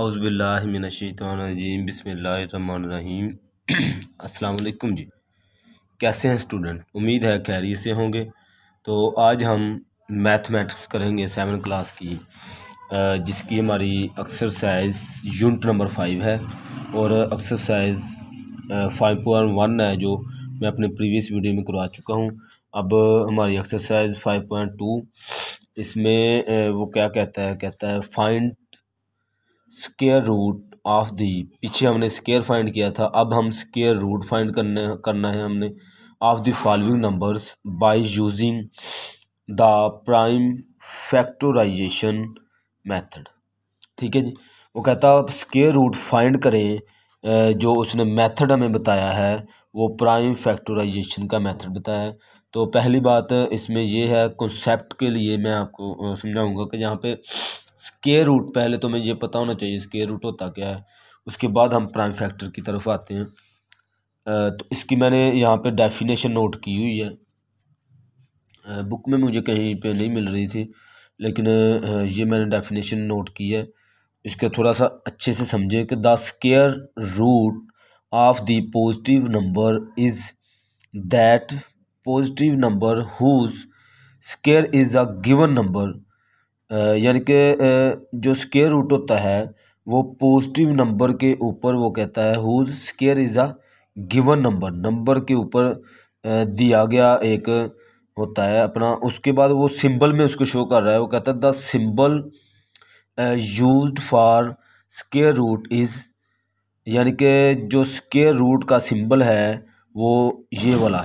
अउज़बिल्लिमिनशीतवानजीम बसमीम अल्लाम जी कैसे हैं स्टूडेंट उम्मीद है खैरियत से होंगे तो आज हम मैथमेटिक्स करेंगे सेवन क्लास की जिसकी हमारी एक्सरसाइज यूनिट नंबर फाइव है और एक्सरसाइज फाइव पॉइंट वन है जो मैं अपने प्रीवियस वीडियो में करवा चुका हूँ अब हमारी एक्सरसाइज फाइव पॉइंट टू इसमें वो क्या कहता है कहता है find square root of the पीछे हमने स्केयर फाइंड किया था अब हम स्केयर रूट फाइंड करने करना है हमने of the following numbers by using the prime factorisation method ठीक है जी वो कहता आप स्केयर रूट फाइंड करें जो उसने मेथड हमें बताया है वो प्राइम फैक्टराइजेशन का मेथड बताया है तो पहली बात इसमें ये है कॉन्सेप्ट के लिए मैं आपको समझाऊंगा कि यहाँ पे स्केयर रूट पहले तो हमें ये पता होना चाहिए स्केयर रूट होता क्या है उसके बाद हम प्राइम फैक्टर की तरफ आते हैं तो इसकी मैंने यहाँ पे डेफिनेशन नोट की हुई है बुक में मुझे कहीं पे नहीं मिल रही थी लेकिन ये मैंने डेफिनेशन नोट की है इसके थोड़ा सा अच्छे से समझें कि the square root of the positive number is that positive number whose square is a given number यानी कि जो स्केयर रूट होता है वो पॉजिटिव नंबर के ऊपर वो कहता है whose square is a given number number के ऊपर दिया गया एक होता है अपना उसके बाद वो सिंबल में उसको शो कर रहा है वो कहता है the symbol used for square root is यानी कि जो स्केयर रूट का सिंबल है वो ये वाला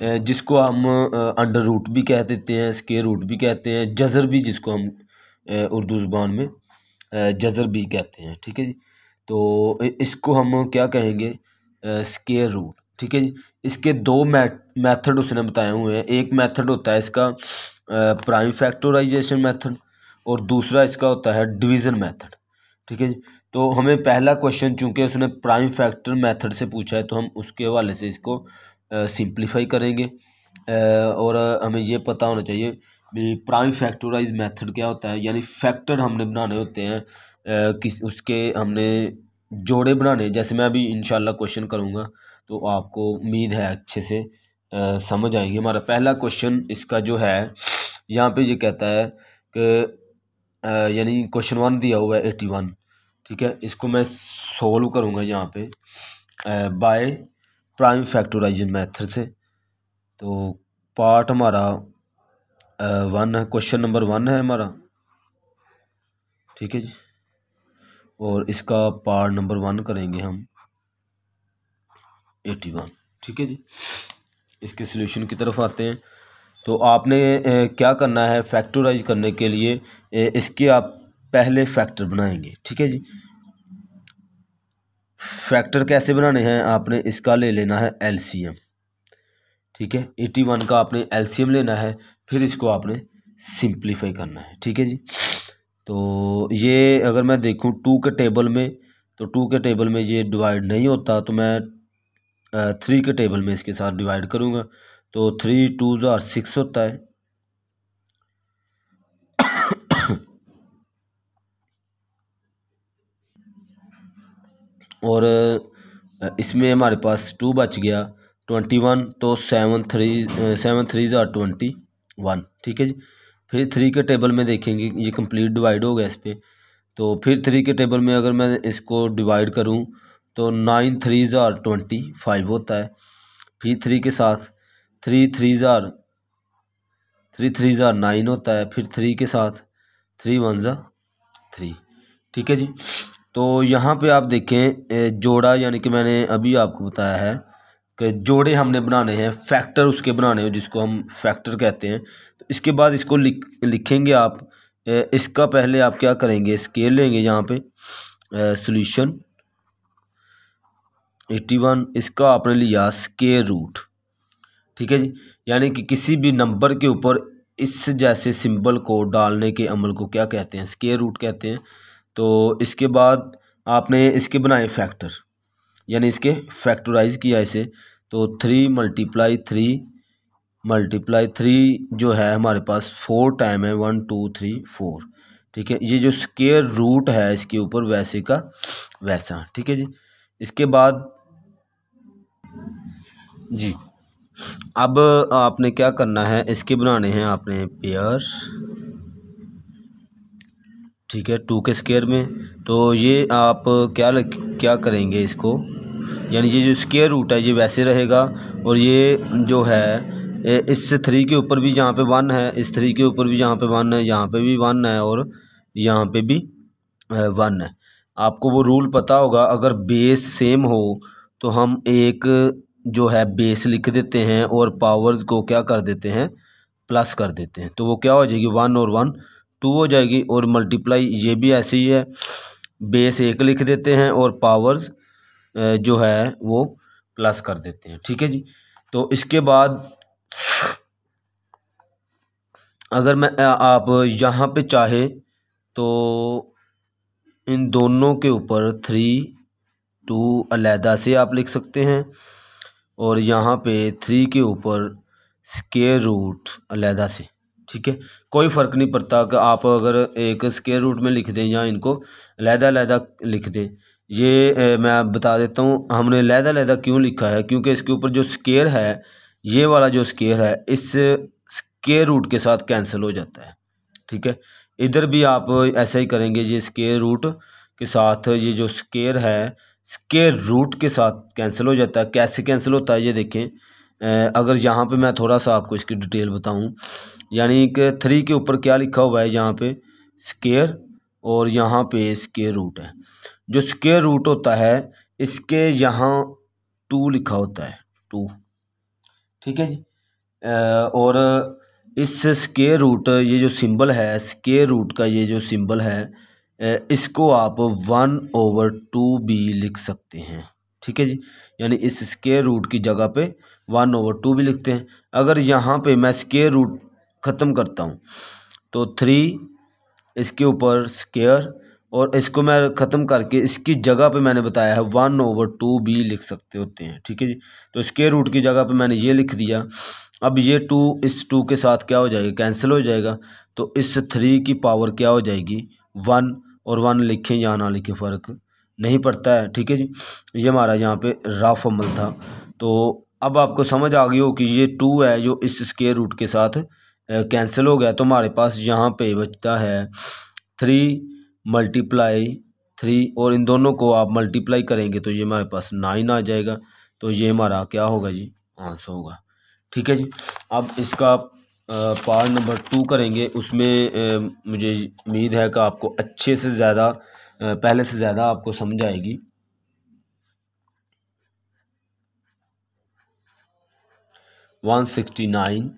है जिसको हम अंडर रूट भी कह देते हैं स्केयर रूट भी कहते हैं जज़र भी जिसको हम उर्दू जबान में जज़र भी कहते हैं ठीक है जी तो इसको हम क्या कहेंगे स्केयर रूट ठीक है जी इसके दो मेथड उसने बताए हुए हैं एक मेथड होता है इसका प्राइम फैक्टोराइजेशन मेथड और दूसरा इसका होता है डिवीज़न मेथड ठीक है तो हमें पहला क्वेश्चन चूंकि उसने प्राइम फैक्टर मेथड से पूछा है तो हम उसके हवाले से इसको सिंप्लीफाई करेंगे आ, और हमें ये पता होना चाहिए प्राइम फैक्टराइज मेथड क्या होता है यानी फैक्टर हमने बनाने होते हैं आ, किस उसके हमने जोड़े बनाने जैसे मैं अभी इनशाला क्वेश्चन करूँगा तो आपको उम्मीद है अच्छे से आ, समझ आएंगे हमारा पहला क्वेश्चन इसका जो है यहाँ पे ये कहता है कि यानी क्वेश्चन वन दिया हुआ है एटी वन ठीक है इसको मैं सोल्व करूँगा यहाँ पे बाय प्राइम फैक्टोराइजन मेथड से तो पार्ट हमारा वन है क्वेश्चन नंबर वन है हमारा ठीक है जी और इसका पार्ट नंबर वन करेंगे हम एटी वन ठीक है जी इसके सोल्यूशन की तरफ आते हैं तो आपने क्या करना है फैक्टराइज करने के लिए इसके आप पहले फैक्टर बनाएंगे ठीक है जी फैक्टर कैसे बनाने हैं आपने इसका ले लेना है एलसीएम ठीक है एटी वन का आपने एलसीएम लेना है फिर इसको आपने सिंप्लीफाई करना है ठीक है जी तो ये अगर मैं देखूं टू के टेबल में तो टू के टेबल में ये डिवाइड नहीं होता तो मैं थ्री के टेबल में इसके साथ डिवाइड करूँगा तो थ्री टू ज़ार सिक्स होता है और इसमें हमारे पास टू बच गया ट्वेंटी वन तो सेवन थ्री सेवन थ्री ज़ार ट्वेंटी वन ठीक है जी फिर थ्री के टेबल में देखेंगे ये कंप्लीट डिवाइड हो गया इस पर तो फिर थ्री के टेबल में अगर मैं इसको डिवाइड करूँ तो नाइन थ्री ज़ार ट्वेंटी फाइव होता है फिर थ्री के साथ थ्री थ्री ज़ार थ्री थ्री ज़ार नाइन होता है फिर थ्री के साथ थ्री वन ज़ा थ्री ठीक है जी तो यहाँ पे आप देखें जोड़ा यानी कि मैंने अभी आपको बताया है कि जोड़े हमने बनाने हैं फैक्टर उसके बनाने हैं जिसको हम फैक्टर कहते हैं तो इसके बाद इसको लिख लिखेंगे आप इसका पहले आप क्या करेंगे स्केल लेंगे यहाँ पे सॉल्यूशन एट्टी वन इसका आपने लिया स्केयर रूट ठीक है जी यानी कि किसी भी नंबर के ऊपर इस जैसे सिंबल को डालने के अमल को क्या कहते हैं स्केयर रूट कहते हैं तो इसके बाद आपने इसके बनाए फैक्टर यानी इसके फैक्टराइज किया इसे तो three multiply three multiply three जो है हमारे पास फोर टाइम है वन टू थ्री फोर ठीक है ये जो स्केयर रूट है इसके ऊपर वैसे का वैसा ठीक है जी इसके बाद जी अब आपने क्या करना है इसके बनाने हैं आपने पेयर ठीक है टू के स्केयर में तो ये आप क्या लग, क्या करेंगे इसको यानी ये जो स्केयर रूट है ये वैसे रहेगा और ये जो है इस थ्री के ऊपर भी जहाँ पे वन है इस थ्री के ऊपर भी जहाँ पे वन है यहाँ पे भी वन है और यहाँ पे भी वन है आपको वो रूल पता होगा अगर बेस सेम हो तो हम एक जो है बेस लिख देते हैं और पावर्स को क्या कर देते हैं प्लस कर देते हैं तो वो क्या हो जाएगी वन और वन टू हो जाएगी और मल्टीप्लाई ये भी ऐसे ही है बेस एक लिख देते हैं और पावर्स जो है वो प्लस कर देते हैं ठीक है जी तो इसके बाद अगर मैं आप यहाँ पे चाहे तो इन दोनों के ऊपर थ्री टू अलहदा से आप लिख सकते हैं और यहाँ पे थ्री के ऊपर स्केयर रूट अलहदा से ठीक है कोई फ़र्क नहीं पड़ता कि आप अगर एक स्केयर रूट में लिख दें या इनको लहदा लहदा लिख दें ये ए, मैं बता देता हूँ हमने लहदा लहदा क्यों लिखा है क्योंकि इसके ऊपर जो स्केयर है ये वाला जो स्केयर है इस स्केयर रूट के साथ कैंसिल हो जाता है ठीक है इधर भी आप ऐसा ही करेंगे ये स्केयर रूट के साथ ये जो स्केयर है के रूट के साथ कैंसिल हो जाता है कैसे कैंसिल होता है ये देखें अगर यहाँ पे मैं थोड़ा सा आपको इसकी डिटेल बताऊँ यानी कि थ्री के ऊपर क्या लिखा हुआ है यहाँ पे स्केयर और यहाँ पे स्केयर रूट है जो स्केयर रूट होता है इसके यहाँ टू लिखा होता है टू ठीक है जी और इस स्केयर रूट ये जो सिंबल है स्केयर रूट का ये जो सिंबल है इसको आप वन ओवर टू बी लिख सकते हैं ठीक है जी यानी इस स्केयर रूट की जगह पे वन ओवर टू भी लिखते हैं अगर यहाँ पे मैं स्केयर रूट ख़त्म करता हूँ तो थ्री इसके ऊपर स्केयर और इसको मैं ख़त्म करके इसकी जगह पे मैंने बताया है वन ओवर टू बी लिख सकते होते हैं ठीक है जी तो स्केयर रूट की जगह पे मैंने ये लिख दिया अब ये टू इस टू के साथ क्या हो जाएगा कैंसिल हो जाएगा तो इस थ्री की पावर क्या हो जाएगी वन और वन लिखें या ना लिखें फ़र्क नहीं पड़ता है ठीक है जी ये हमारा यहाँ पे रफ़ अमल था तो अब आपको समझ आ गई हो कि ये टू है जो इस स्केयर रूट के साथ कैंसिल हो गया तो हमारे पास यहाँ पे बचता है थ्री मल्टीप्लाई थ्री और इन दोनों को आप मल्टीप्लाई करेंगे तो ये हमारे पास नाइन आ जाएगा तो ये हमारा क्या होगा जी आंसर होगा ठीक है जी अब इसका पार्ट नंबर टू करेंगे उसमें मुझे उम्मीद है कि आपको अच्छे से ज़्यादा पहले से ज़्यादा आपको समझ आएगी वन सिक्सटी नाइन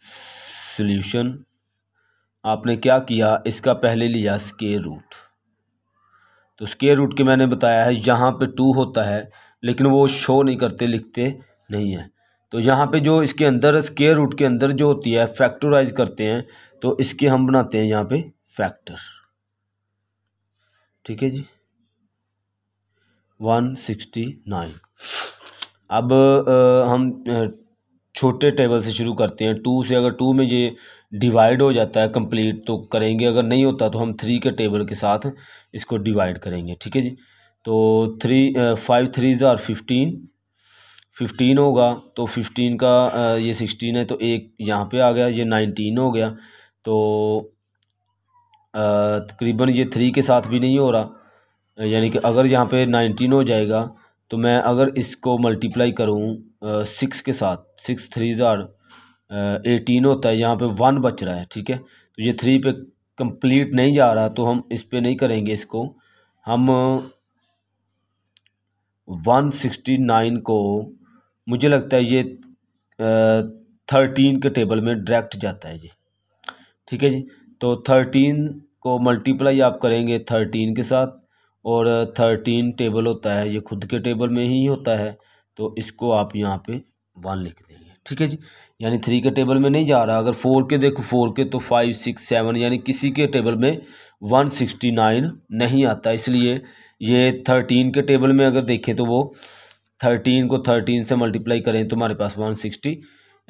सोल्यूशन आपने क्या किया इसका पहले लिया स्केयर रूट तो स्केयर रूट के मैंने बताया है यहाँ पे टू होता है लेकिन वो शो नहीं करते लिखते नहीं है तो यहाँ पे जो इसके अंदर स्केयर रूट के अंदर जो होती है फैक्टराइज करते हैं तो इसके हम बनाते हैं यहाँ पे फैक्टर ठीक है जी वन सिक्सटी नाइन अब आ, हम छोटे टेबल से शुरू करते हैं टू से अगर टू में ये डिवाइड हो जाता है कंप्लीट तो करेंगे अगर नहीं होता तो हम थ्री के टेबल के साथ इसको डिवाइड करेंगे ठीक है जी तो थ्री फाइव थ्री ज़ार फिफ्टीन फिफ्टीन होगा तो फिफ्टीन का ये सिक्सटीन है तो एक यहाँ पे आ गया ये नाइनटीन हो गया तो तकरीबन ये थ्री के साथ भी नहीं हो रहा यानी कि अगर यहाँ पे नाइनटीन हो जाएगा तो मैं अगर इसको मल्टीप्लाई करूँ सिक्स के साथ सिक्स थ्री ज़ार एटीन होता है यहाँ पे वन बच रहा है ठीक है तो ये थ्री पे कंप्लीट नहीं जा रहा तो हम इस पर नहीं करेंगे इसको हम वन सिक्सटी नाइन को मुझे लगता है ये थर्टीन के टेबल में डायरेक्ट जाता है जी ठीक है जी तो थर्टीन को मल्टीप्लाई आप करेंगे थर्टीन के साथ और थर्टीन टेबल होता है ये खुद के टेबल में ही होता है तो इसको आप यहाँ पे वन लिख देंगे ठीक है जी यानी थ्री के टेबल में नहीं जा रहा अगर फोर के देखो फोर के तो फाइव सिक्स सेवन यानी किसी के टेबल में वन सिक्सटी नाइन नहीं आता इसलिए ये थर्टीन के टेबल में अगर देखें तो वो थर्टीन को थर्टीन से मल्टीप्लाई करें तो हमारे पास वन सिक्सटी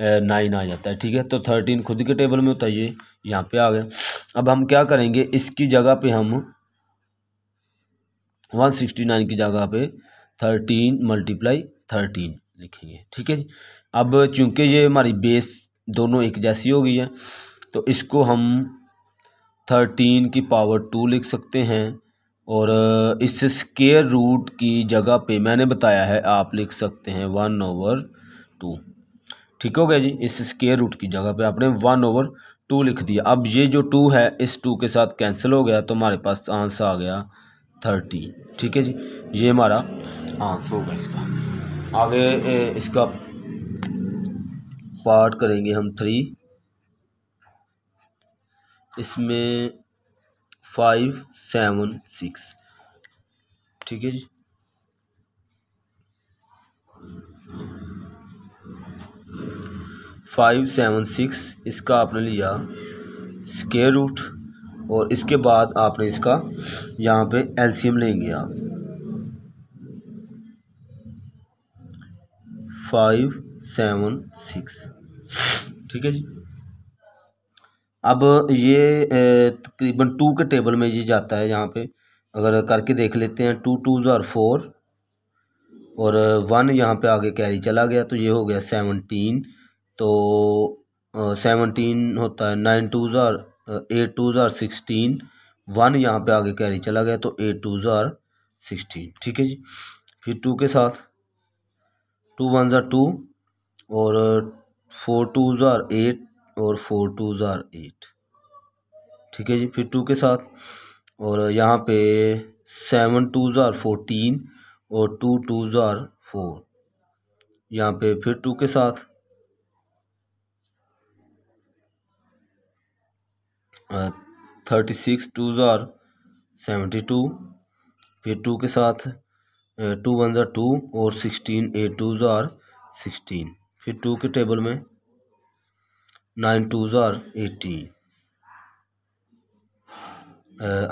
नाइन आ जाता है ठीक है तो थर्टीन खुद के टेबल में होता है ये यहाँ पे आ गए अब हम क्या करेंगे इसकी जगह पे हम वन सिक्सटी नाइन की जगह पे थर्टीन मल्टीप्लाई थर्टीन लिखेंगे ठीक है अब चूंकि ये हमारी बेस दोनों एक जैसी हो गई है तो इसको हम थर्टीन की पावर टू लिख सकते हैं और इस स्केयर रूट की जगह पे मैंने बताया है आप लिख सकते हैं वन ओवर टू ठीक हो गया जी इस स्केयर रूट की जगह पे आपने वन ओवर टू लिख दिया अब ये जो टू है इस टू के साथ कैंसिल हो गया तो हमारे पास आंसर आ गया थर्टी ठीक है जी ये हमारा आंसर हो गया इसका आगे इसका पार्ट करेंगे हम थ्री इसमें फाइव सेवन सिक्स ठीक है जी फाइव सेवन सिक्स इसका आपने लिया स्केयर रूट और इसके बाद आपने इसका यहाँ पे एलसीएम लेंगे आप फाइव सेवन सिक्स ठीक है जी अब ये तकरीबन टू के टेबल में ये जाता है यहाँ पे अगर करके देख लेते हैं टू टू ज़ार फोर और वन यहाँ पे आगे कैरी चला गया तो ये हो गया सेवनटीन तो सेवनटीन होता है नाइन टू ज़ार एट टू ज़ार सिक्सटीन वन यहाँ पे आगे कैरी चला गया तो एट टू ज़ार सिक्सटीन ठीक है जी फिर टू के साथ टू वन ज़ार टू और फोर टू ज़ार एट और फोर टू ज़ार एट ठीक है जी फिर टू के साथ और यहाँ पे सेवन टू ज़ार फोरटीन और टू टू ज़ार फोर यहाँ पे फिर टू के साथ थर्टी सिक्स टू ज़ार सेवेंटी टू फिर टू के साथ टू वन ज़ार टू और सिक्सटीन एट टू ज़ार सिक्सटीन फिर टू के टेबल में नाइन टू ज़ार एटीन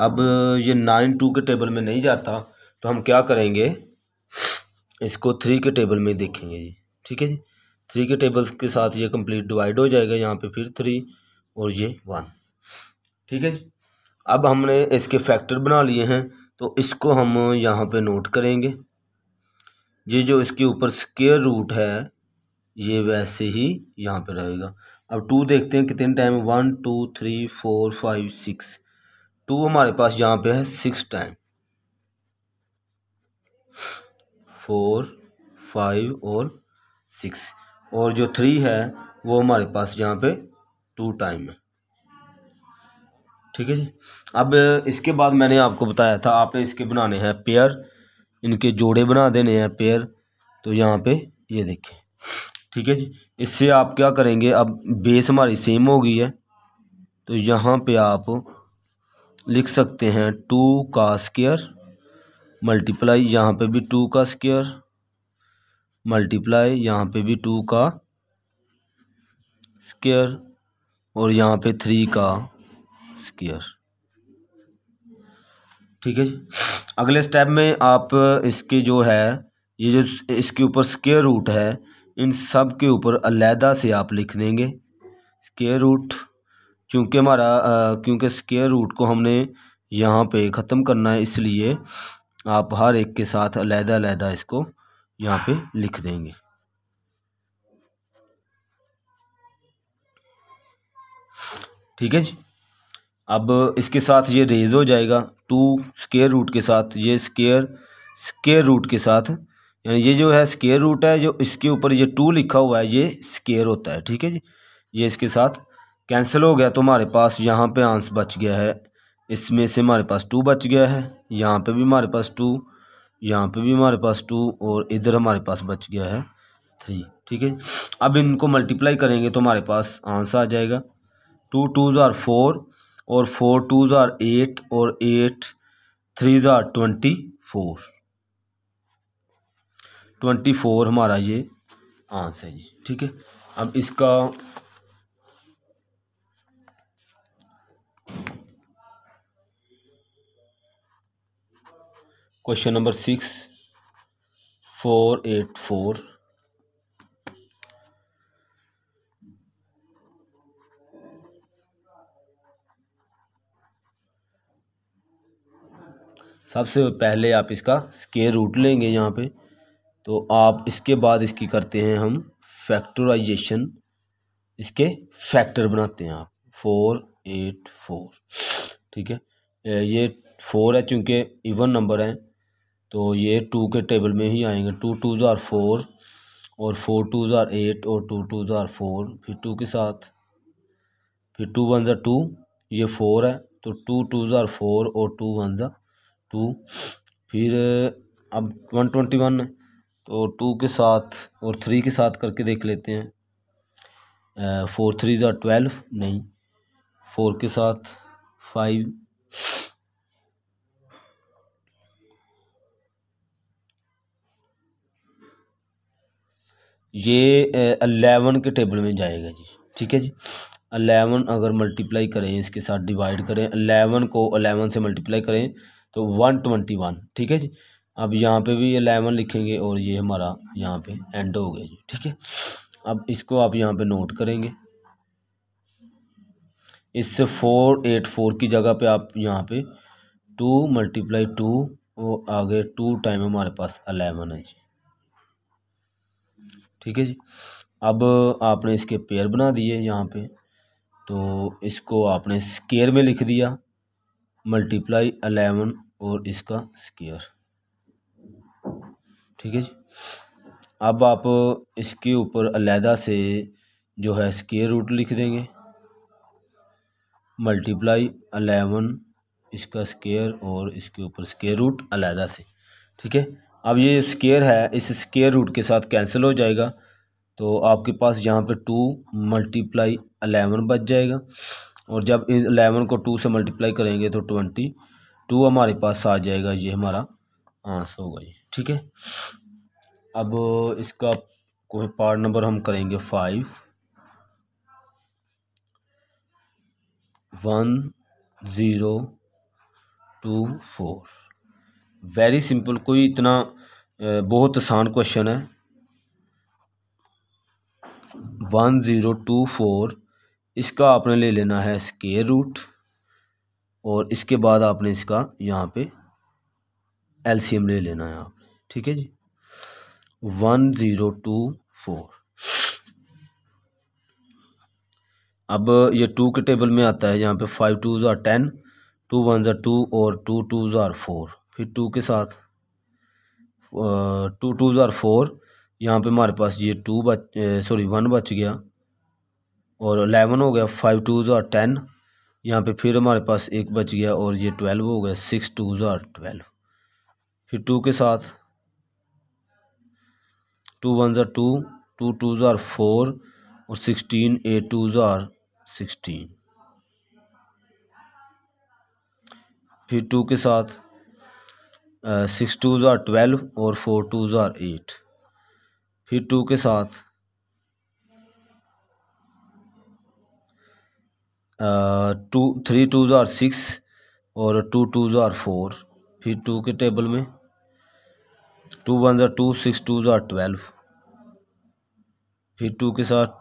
अब ये नाइन टू के टेबल में नहीं जाता तो हम क्या करेंगे इसको थ्री के टेबल में देखेंगे जी ठीक है जी थ्री के टेबल्स के साथ ये कंप्लीट डिवाइड हो जाएगा यहाँ पे फिर थ्री और ये वन ठीक है जी अब हमने इसके फैक्टर बना लिए हैं तो इसको हम यहाँ पे नोट करेंगे ये जो इसके ऊपर स्केयर रूट है ये वैसे ही यहाँ पे रहेगा अब टू देखते हैं कितने time one two three four five six two हमारे पास यहाँ पे है सिक्स टाइम फोर फाइव और सिक्स और जो थ्री है वो हमारे पास यहाँ पे टू टाइम है ठीक है जी अब इसके बाद मैंने आपको बताया था आपने इसके बनाने हैं पेयर इनके जोड़े बना देने हैं पेयर तो यहाँ पे ये देखें ठीक है जी इससे आप क्या करेंगे अब बेस हमारी सेम हो गई है तो यहाँ पे आप लिख सकते हैं टू का स्केयर मल्टीप्लाई यहाँ पे भी टू का स्केयर मल्टीप्लाई यहाँ पे भी टू का स्केयर और यहाँ पे थ्री का स्केयर ठीक है जी अगले स्टेप में आप इसके जो है ये जो इसके ऊपर स्केयर रूट है इन सब के ऊपर अलहदा से आप लिख देंगे स्केयर रूट क्योंकि हमारा क्योंकि स्केयर रूट को हमने यहाँ पे ख़त्म करना है इसलिए आप हर एक के साथ अलहदा अलहदा इसको यहाँ पे लिख देंगे ठीक है जी अब इसके साथ ये रेज हो जाएगा टू स्केयर रूट के साथ ये स्केयर स्केयर रूट के साथ यानी ये जो है स्केयर रूट है जो इसके ऊपर ये टू लिखा हुआ है ये स्केयर होता है ठीक है जी ये इसके साथ कैंसिल हो गया तो हमारे पास यहाँ पे आंस बच गया है इसमें से हमारे पास टू बच गया है यहाँ पे भी हमारे पास टू यहाँ पे भी हमारे पास टू और इधर हमारे पास बच गया है थ्री ठीक है अब इनको मल्टीप्लाई करेंगे तो हमारे पास आंसर आ जाएगा टू टू ज़ार फोर और फोर टू ज़ार एट और एट थ्री ज़ार ट्वेंटी फोर ट्वेंटी फोर हमारा ये आंसर है जी ठीक है अब इसका question number six four eight four सबसे पहले आप इसका स्केयर रूट लेंगे यहाँ पे तो आप इसके बाद इसकी करते हैं हम फैक्टराइजेशन इसके फैक्टर बनाते हैं आप फोर एट फोर ठीक है ये फोर है चूँकि इवन नंबर है तो ये टू के टेबल में ही आएंगे टू टू ज़ार फोर और फोर टू ज़ार एट और टू टू ज़ार फोर फिर टू के साथ फिर टू वन ज़ार टू ये फोर है तो टू टू ज़ार फोर और टू वन ज़ार टू फिर अब वन ट्वेंटी वन है तो टू के साथ और थ्री के साथ करके देख लेते हैं फोर थ्री ज़ा ट्वेल्व नहीं फोर के साथ फाइव ये अलेवन के टेबल में जाएगा जी ठीक है जी अलेवन अगर मल्टीप्लाई करें इसके साथ डिवाइड करें अलेवन को अलेवन से मल्टीप्लाई करें तो वन ट्वेंटी वन ठीक है जी अब यहाँ पे भी एलेवन लिखेंगे और ये हमारा यहाँ पे एंड हो गया जी ठीक है अब इसको आप यहाँ पे नोट करेंगे इससे फोर एट फोर की जगह पे आप यहाँ पे टू मल्टीप्लाई टू वो आगे टू टाइम हमारे पास अलेवन है जी ठीक है जी अब आपने इसके पेयर बना दिए यहाँ पे तो इसको आपने स्केयर में लिख दिया मल्टीप्लाई अलेवन और इसका स्केयर ठीक है जी अब आप इसके ऊपर अलहदा से जो है स्केयर रूट लिख देंगे मल्टीप्लाई अलेवन इसका स्केयर और इसके ऊपर स्केयर रूट अलहदा से ठीक है अब ये स्केयर है इस स्केयर रूट के साथ कैंसिल हो जाएगा तो आपके पास यहाँ पे टू मल्टीप्लाई अलेवन बच जाएगा और जब इस अलेवन को टू से मल्टीप्लाई करेंगे तो ट्वेंटी टू हमारे पास आ जाएगा ये हमारा आंसर होगा जी ठीक है अब इसका कोई पार्ट नंबर हम करेंगे five one zero two four very simple कोई इतना बहुत आसान क्वेश्चन है वन ज़ीरो टू फोर इसका आपने ले लेना है स्केयर रूट और इसके बाद आपने इसका यहाँ पे एलसीएम ले लेना है आप ठीक है जी वन ज़ीरो टू फोर अब ये टू के टेबल में आता है यहाँ पे फाइव टू ज़ार टेन टू वन ज़ार टू और टू टू ज़ार फोर फिर टू के साथ टू टू ज़ार फोर यहाँ पे हमारे पास ये टू बच सॉरी वन बच गया और अलेवन हो गया फाइव टू ज़ार टेन यहाँ पे फिर हमारे पास एक बच गया और ये ट्वेल्व हो गया सिक्स टू ज़ार ट्वेल्व फिर टू के साथ टू वन ज़ार टू टू टू ज़ार फोर और सिक्सटीन ए टू ज़ार सिक्सटीन फिर टू के साथ सिक्स टू ज़ार ट्वेल्व और फोर टू ज़ार एट फिर टू के साथ टू थ्री टू ज़ार सिक्स और टू टू ज़ार फोर फिर टू के टेबल में टू वन ज़ा टू सिक्स टू ज़ा ट्वेल्व फिर टू के साथ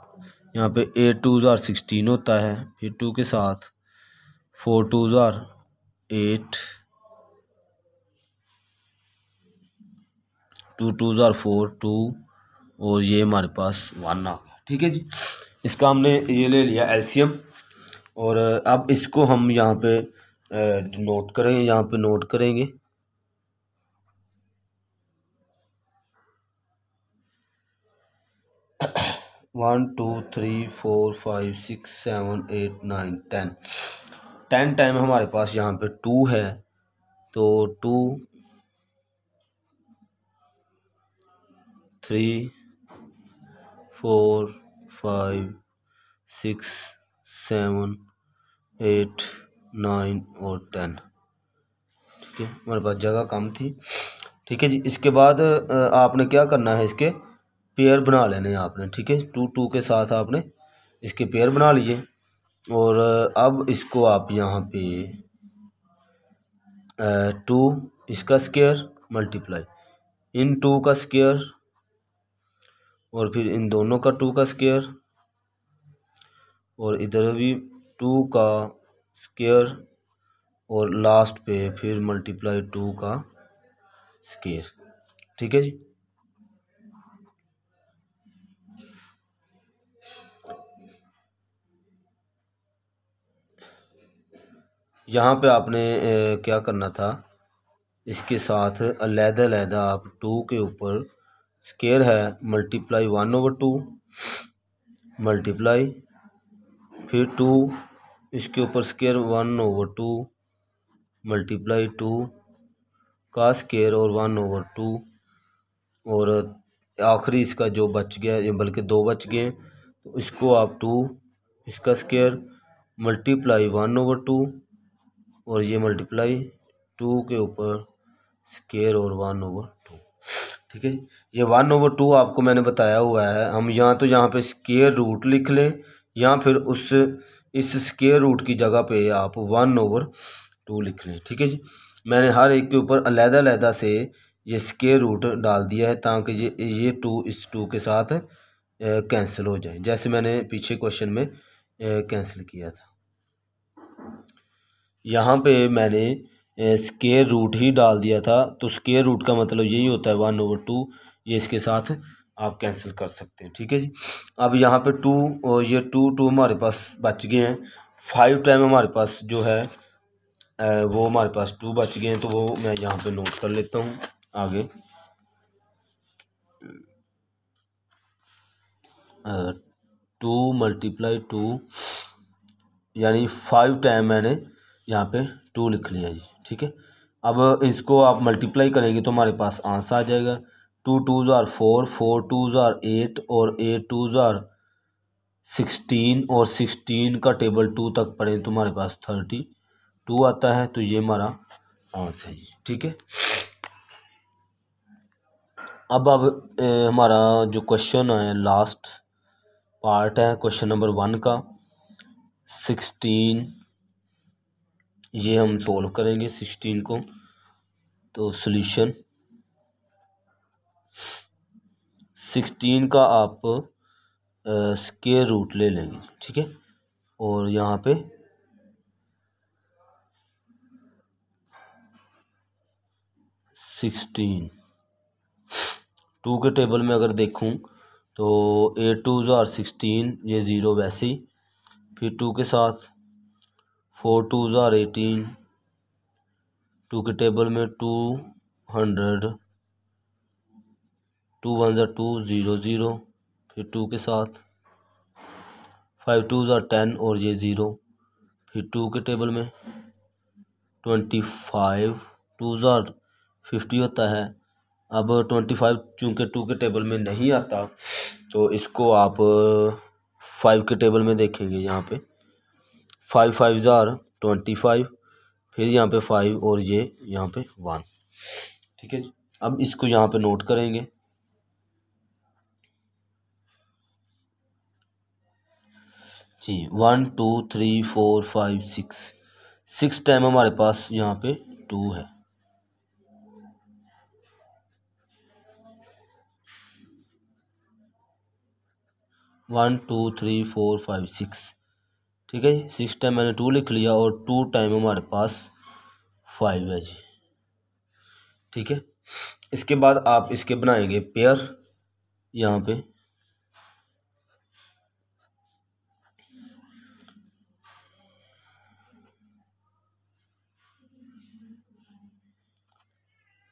यहाँ पे एट टू ज़ार सिक्सटीन होता है फिर टू के साथ फोर टू ज़ार एट टू टू ज़ार फोर टू और ये हमारे पास वन आ गया ठीक है जी इसका हमने ये ले लिया एल्शियम और अब इसको हम यहाँ पे नोट करेंगे यहाँ पे नोट करेंगे one two three four five six seven eight nine ten ten time हमारे पास यहाँ पे टू है तो two three four five six seven eight nine और टेन ठीक है हमारे पास जगह कम थी ठीक है जी इसके बाद आपने क्या करना है इसके पेयर बना लेने हैं आपने ठीक है टू टू के साथ आपने इसके पेयर बना लिए और अब इसको आप यहाँ पे टू इसका स्केयर मल्टीप्लाई इन टू का स्केयर और फिर इन दोनों का टू का स्केयर और इधर भी टू का स्केयर और लास्ट पे फिर मल्टीप्लाई टू का स्केयर ठीक है जी यहाँ पे आपने ए, क्या करना था इसके साथ अलहदा अलहदा आप टू के ऊपर स्केयर है multiply one over two multiply फिर टू इसके ऊपर square one over two multiply two का स्केयर और वन ओवर टू और आखिरी इसका जो बच गया बल्कि दो बच गए तो इसको आप टू इसका square multiply one over two और ये मल्टीप्लाई टू के ऊपर स्केयर और वन ओवर टू ठीक है ये वन ओवर टू आपको मैंने बताया हुआ है हम यहाँ तो यहाँ पे स्केयर रूट लिख लें या फिर उस इस स्केयर रूट की जगह पे आप वन ओवर टू लिख लें ठीक है जी मैंने हर एक के ऊपर अलहदा अलहदा से ये स्केयर रूट डाल दिया है ताकि ये ये टू इस टू के साथ कैंसिल हो जाए जैसे मैंने पीछे क्वेश्चन में कैंसिल किया था यहाँ पे मैंने स्केयर रूट ही डाल दिया था तो स्केयर रूट का मतलब यही होता है वन ओवर टू ये इसके साथ आप कैंसिल कर सकते हैं ठीक है जी अब यहाँ पे टू और ये टू टू हमारे पास बच गए हैं फाइव टाइम हमारे पास जो है वो हमारे पास टू बच गए हैं तो वो मैं यहाँ पे नोट कर लेता हूँ आगे टू मल्टीप्लाई टू यानी फाइव टाइम मैंने यहाँ पे टू लिख लिया जी ठीक है अब इसको आप मल्टीप्लाई करेंगे तो हमारे पास आंसर आ जाएगा टू टू ज़ार फोर फोर टू ज़ार एट और एट टू ज़ार सिक्सटीन और सिक्सटीन का टेबल टू तक पढ़ें तो हमारे पास थर्टी टू आता है तो ये हमारा आंसर है ठीक है अब अब ए, हमारा जो क्वेश्चन है लास्ट पार्ट है क्वेश्चन नंबर वन का सिक्सटीन ये हम सॉल्व करेंगे सिक्सटीन को तो सॉल्यूशन सिक्सटीन का आप स्केयर रूट ले लेंगे ठीक है और यहाँ पे सिक्सटीन टू के टेबल में अगर देखूं तो ए टू आर सिक्सटीन ये ज़ीरो वैसे ही फिर टू के साथ फोर टू ज़ार एटीन टू के टेबल में टू हंड्रेड टू वन ज़ार टू ज़ीरो ज़ीरो फिर टू के साथ फाइव टू ज़ार टेन और ये ज़ीरो फिर टू के टेबल में ट्वेंटी फाइव टू ज़ार फिफ्टी होता है अब ट्वेंटी फाइव चूँकि टू के टेबल में नहीं आता तो इसको आप फाइव के टेबल में देखेंगे यहाँ पे फाइव फाइव ज़ार ट्वेंटी फाइव फिर यहाँ पे फाइव और ये यहाँ पे वन ठीक है जी अब इसको यहाँ पे नोट करेंगे जी one two three four five six six time हमारे पास यहाँ पे टू है one two three four five six ठीक है जी सिक्स टाइम मैंने टू लिख लिया और टू टाइम हमारे पास फाइव है जी ठीक है इसके बाद आप इसके बनाएंगे पेयर यहाँ पे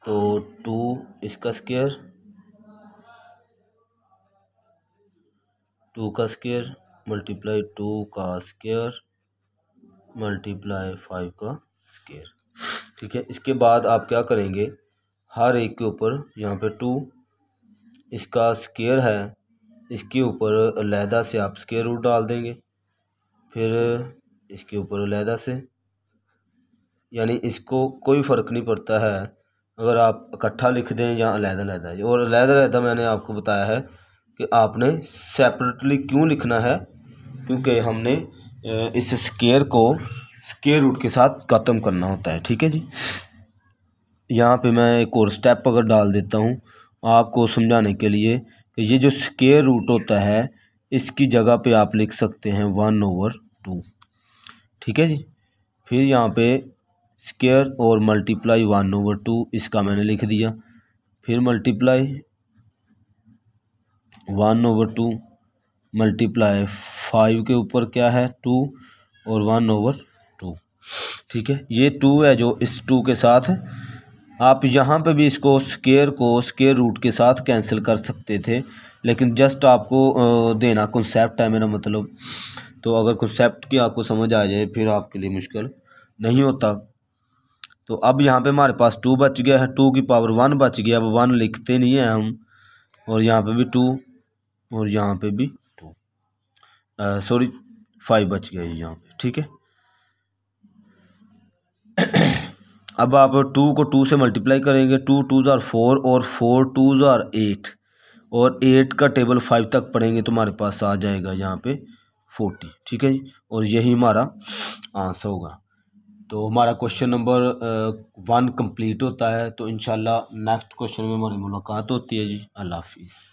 तो टू इसका स्केयर टू का स्केयर मल्टीप्लाई टू का स्केयर मल्टीप्लाई फाइव का स्केयर ठीक है इसके बाद आप क्या करेंगे हर एक के ऊपर यहाँ पे टू इसका स्केयर है इसके ऊपर अलहदा से आप स्केयर रूट डाल देंगे फिर इसके ऊपर लहदा से यानी इसको कोई फ़र्क नहीं पड़ता है अगर आप इकट्ठा लिख दें या अलहदा लहदा और अलहदा लहदा मैंने आपको बताया है कि आपने सेपरेटली क्यों लिखना है क्योंकि हमने इस स्केयर को स्केयर रूट के साथ ख़त्म करना होता है ठीक है जी यहाँ पे मैं एक और स्टेप अगर डाल देता हूँ आपको समझाने के लिए कि ये जो स्केयर रूट होता है इसकी जगह पे आप लिख सकते हैं वन ओवर टू ठीक है जी फिर यहाँ पे स्केयर और मल्टीप्लाई वन ओवर टू इसका मैंने लिख दिया फिर multiply one over two multiply five के ऊपर क्या है टू और वन ओवर टू ठीक है ये टू है जो इस टू के साथ आप यहाँ पे भी इसको स्केयर को स्केयर रूट के साथ कैंसिल कर सकते थे लेकिन जस्ट आपको देना कंसेप्ट है मेरा मतलब तो अगर कंसेप्ट की आपको समझ आ जाए फिर आपके लिए मुश्किल नहीं होता तो अब यहाँ पे हमारे पास टू बच गया है टू की पावर वन बच गया अब वन लिखते नहीं हैं हम और यहाँ पे भी टू और यहाँ पे भी टू सॉरी फाइव बच गया यहाँ पे ठीक है अब आप टू को टू से मल्टीप्लाई करेंगे टू टू ज़ार फोर और फोर टू ज़ार एट और एट का टेबल फाइव तक पढ़ेंगे तो हमारे पास आ जाएगा यहाँ पे फोर्टी ठीक है जी और यही हमारा आंसर होगा तो हमारा क्वेश्चन नंबर वन कंप्लीट होता है तो इन नेक्स्ट क्वेश्चन में हमारी मुलाकात होती है जी अल्लाह हाफिज़